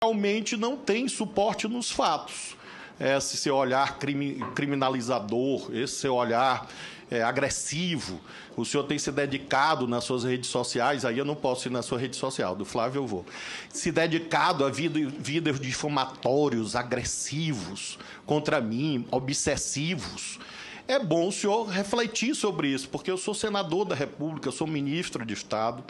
realmente não tem suporte nos fatos. Esse é, seu olhar criminalizador, esse seu olhar é, agressivo, o senhor tem se dedicado nas suas redes sociais, aí eu não posso ir na sua rede social, do Flávio eu vou, se dedicado a vídeos vida, difamatórios, agressivos contra mim, obsessivos é bom o senhor refletir sobre isso, porque eu sou senador da República, sou ministro de Estado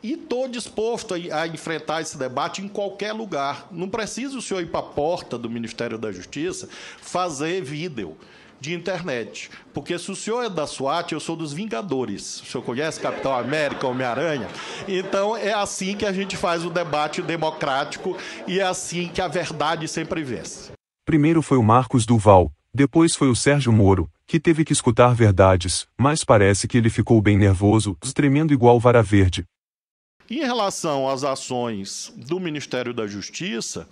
e estou disposto a, a enfrentar esse debate em qualquer lugar. Não precisa o senhor ir para a porta do Ministério da Justiça fazer vídeo de internet. Porque se o senhor é da SWAT, eu sou dos Vingadores. O senhor conhece Capitão América, Homem-Aranha? Então é assim que a gente faz o debate democrático e é assim que a verdade sempre vence. Primeiro foi o Marcos Duval, depois foi o Sérgio Moro, que teve que escutar verdades, mas parece que ele ficou bem nervoso, tremendo igual vara verde. Em relação às ações do Ministério da Justiça,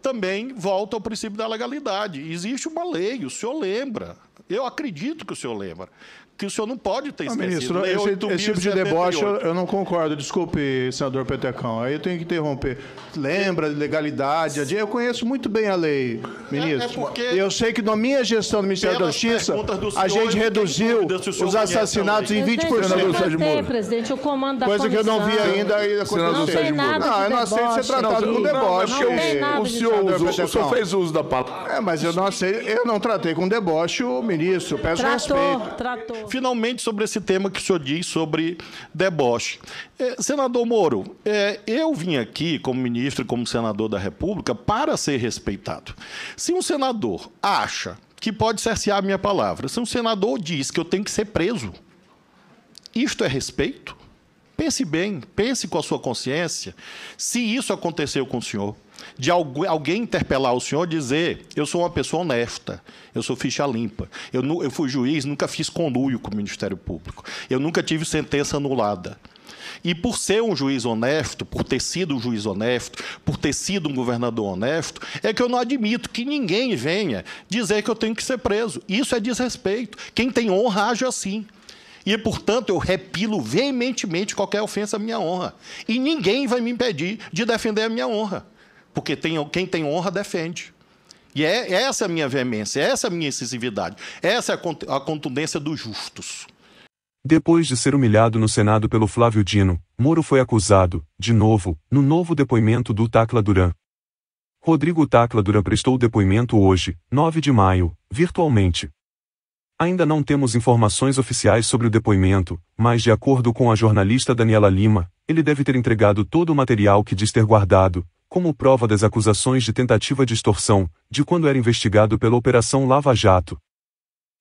também volta ao princípio da legalidade. Existe uma lei, o senhor lembra, eu acredito que o senhor lembra. Que o senhor não pode ter ah, esquecido. Ah, ministro, esse, esse, tipo de deboche eu, não concordo. Desculpe, senador Petecão. Aí eu tenho que interromper. Lembra de legalidade? Eu conheço muito bem a lei, é, ministro. É, é eu sei que na minha gestão do Ministério da Justiça, a gente reduziu os assassinatos em 20%. Presidente, eu sei, presidente, o comando da Coisa que eu não vi ainda. ainda não tem nada não, eu é não aceito ser tratado com deboche. Não, não, não, o, senhor, o senhor fez uso da palavra. É, mas eu não aceito. Eu não tratei com deboche o ministro, peço tratou, respeito. Tratou. Finalmente, sobre esse tema que o senhor diz sobre deboche. É, senador Moro, é, eu vim aqui como ministro e como senador da República para ser respeitado. Se um senador acha que pode cercear a minha palavra, se um senador diz que eu tenho que ser preso, isto é respeito? Pense bem, pense com a sua consciência se isso aconteceu com o senhor de alguém interpelar o senhor dizer: eu sou uma pessoa honesta, eu sou ficha limpa, eu, eu fui juiz, nunca fiz conluio com o Ministério Público, eu nunca tive sentença anulada. E por ser um juiz honesto, por ter sido um juiz honesto, por ter sido um governador honesto, é que eu não admito que ninguém venha dizer que eu tenho que ser preso. Isso é desrespeito. Quem tem honra age assim. E, portanto, eu repilo veementemente qualquer ofensa à minha honra. E ninguém vai me impedir de defender a minha honra. Porque tem, quem tem honra defende. E é, é essa é a minha veemência, é essa é a minha incisividade, é essa é a contundência dos justos. Depois de ser humilhado no Senado pelo Flávio Dino, Moro foi acusado, de novo, no novo depoimento do Tacla Duran. Rodrigo Tacla Duran prestou o depoimento hoje, 9 de maio, virtualmente. Ainda não temos informações oficiais sobre o depoimento, mas de acordo com a jornalista Daniela Lima, ele deve ter entregado todo o material que diz ter guardado, como prova das acusações de tentativa de extorsão, de quando era investigado pela Operação Lava Jato.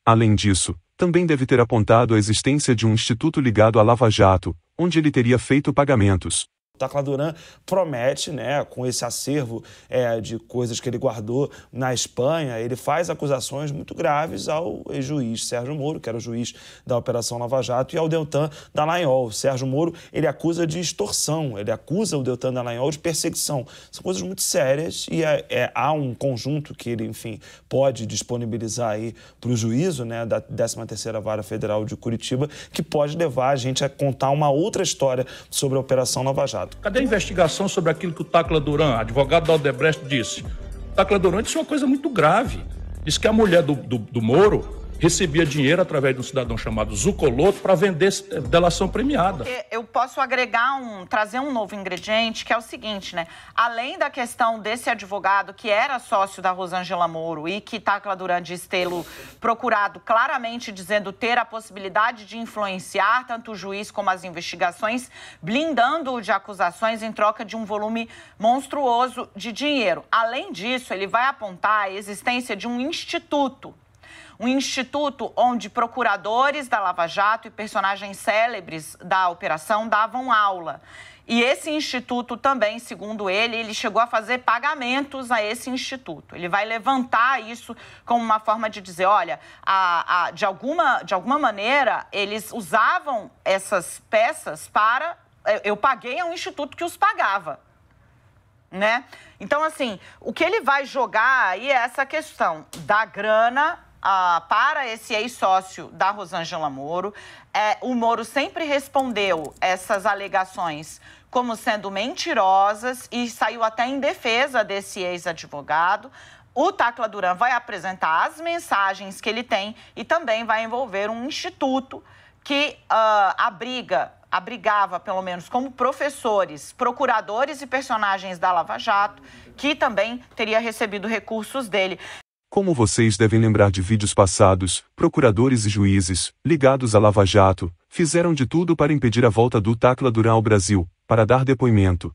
Além disso, também deve ter apontado a existência de um instituto ligado à Lava Jato, onde ele teria feito pagamentos. Tacla Duran promete, né, com esse acervo é, de coisas que ele guardou na Espanha, ele faz acusações muito graves ao juiz Sérgio Moro, que era o juiz da Operação Lava Jato, e ao Deltan Dallagnol. O Sérgio Moro, ele acusa de extorsão, ele acusa o Deltan Dallagnol de perseguição. São coisas muito sérias e é, é, há um conjunto que ele, enfim, pode disponibilizar aí para o juízo, né, da 13ª Vara Federal de Curitiba, que pode levar a gente a contar uma outra história sobre a Operação Lava Jato. Cadê a investigação sobre aquilo que o Tacla Duran, advogado da Odebrecht, disse? O Tacla Duran disse uma coisa muito grave. Disse que a mulher do, do, do Moro recebia dinheiro através de um cidadão chamado Zucoloto para vender eh, delação premiada. Porque eu posso agregar um, trazer um novo ingrediente, que é o seguinte, né? Além da questão desse advogado que era sócio da Rosângela Moro e que Tacla tá Duran estê lo procurado claramente dizendo ter a possibilidade de influenciar tanto o juiz como as investigações, blindando-o de acusações em troca de um volume monstruoso de dinheiro. Além disso, ele vai apontar a existência de um instituto um instituto onde procuradores da Lava Jato e personagens célebres da operação davam aula. E esse instituto também, segundo ele, ele chegou a fazer pagamentos a esse instituto. Ele vai levantar isso como uma forma de dizer, olha, a, a, de, alguma, de alguma maneira eles usavam essas peças para eu paguei a um instituto que os pagava. Né? Então, assim, o que ele vai jogar aí é essa questão da grana ah, para esse ex-sócio da Rosângela Moro. É, o Moro sempre respondeu essas alegações como sendo mentirosas e saiu até em defesa desse ex-advogado. O Tacla Duran vai apresentar as mensagens que ele tem e também vai envolver um instituto que uh, abriga abrigava, pelo menos como professores, procuradores e personagens da Lava Jato, que também teria recebido recursos dele. Como vocês devem lembrar de vídeos passados, procuradores e juízes, ligados a Lava Jato, fizeram de tudo para impedir a volta do Tacla Duran ao Brasil, para dar depoimento.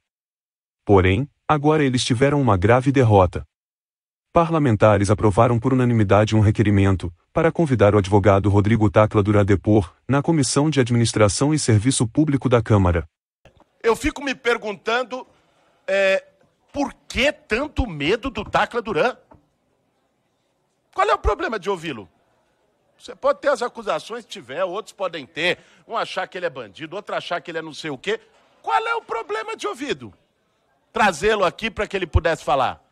Porém, agora eles tiveram uma grave derrota. Parlamentares aprovaram por unanimidade um requerimento, para convidar o advogado Rodrigo Tacla Duran a depor, na Comissão de Administração e Serviço Público da Câmara. Eu fico me perguntando, é, por que tanto medo do Tacla Duran? Qual é o problema de ouvi-lo? Você pode ter as acusações que tiver, outros podem ter. Um achar que ele é bandido, outro achar que ele é não sei o quê. Qual é o problema de ouvido? Trazê-lo aqui para que ele pudesse falar.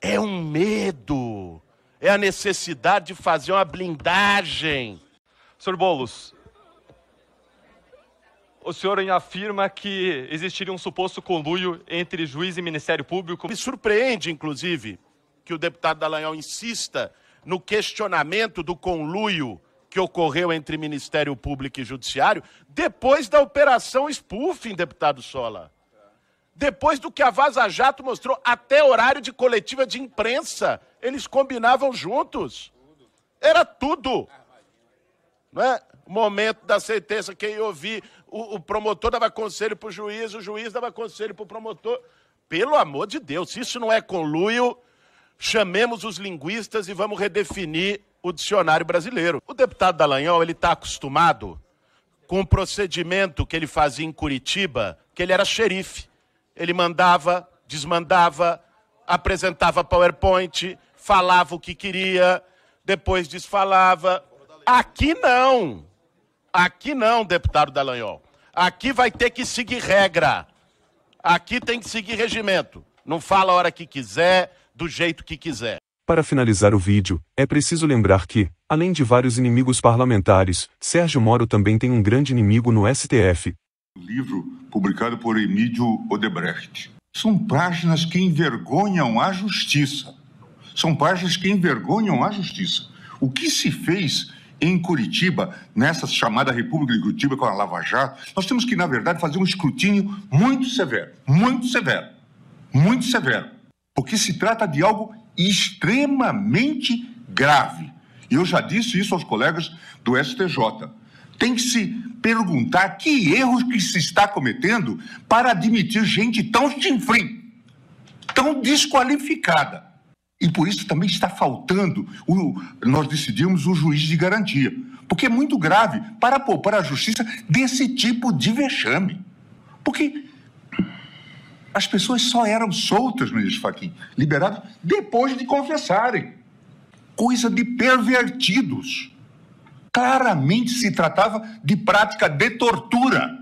É um medo. É a necessidade de fazer uma blindagem. Sr. Boulos, o senhor afirma que existiria um suposto conluio entre juiz e Ministério Público. Me surpreende, inclusive, que o deputado Dallagnol insista no questionamento do conluio que ocorreu entre Ministério Público e Judiciário depois da operação spoofing, deputado Sola. Depois do que a Vaza Jato mostrou, até horário de coletiva de imprensa, eles combinavam juntos. Era tudo. Não é? Momento da sentença, quem ouvir, o, o promotor dava conselho para o juiz, o juiz dava conselho para o promotor. Pelo amor de Deus, se isso não é conluio, chamemos os linguistas e vamos redefinir o dicionário brasileiro. O deputado Dallagnol, ele está acostumado com o procedimento que ele fazia em Curitiba, que ele era xerife. Ele mandava, desmandava, apresentava PowerPoint, falava o que queria, depois desfalava. Aqui não. Aqui não, deputado Dallagnol. Aqui vai ter que seguir regra. Aqui tem que seguir regimento. Não fala a hora que quiser, do jeito que quiser. Para finalizar o vídeo, é preciso lembrar que, além de vários inimigos parlamentares, Sérgio Moro também tem um grande inimigo no STF. Livro publicado por Emílio Odebrecht. São páginas que envergonham a justiça. São páginas que envergonham a justiça. O que se fez em Curitiba, nessa chamada República de Curitiba com a Lava Jato, nós temos que, na verdade, fazer um escrutínio muito severo, muito severo, muito severo porque se trata de algo extremamente grave. E eu já disse isso aos colegas do STJ. Tem que se perguntar que erros que se está cometendo para admitir gente tão chinfrim, tão desqualificada. E por isso também está faltando, o, nós decidimos, o juiz de garantia. Porque é muito grave para poupar a justiça desse tipo de vexame. Porque as pessoas só eram soltas, ministro Faquim, liberadas depois de confessarem. Coisa de pervertidos. Claramente se tratava de prática de tortura.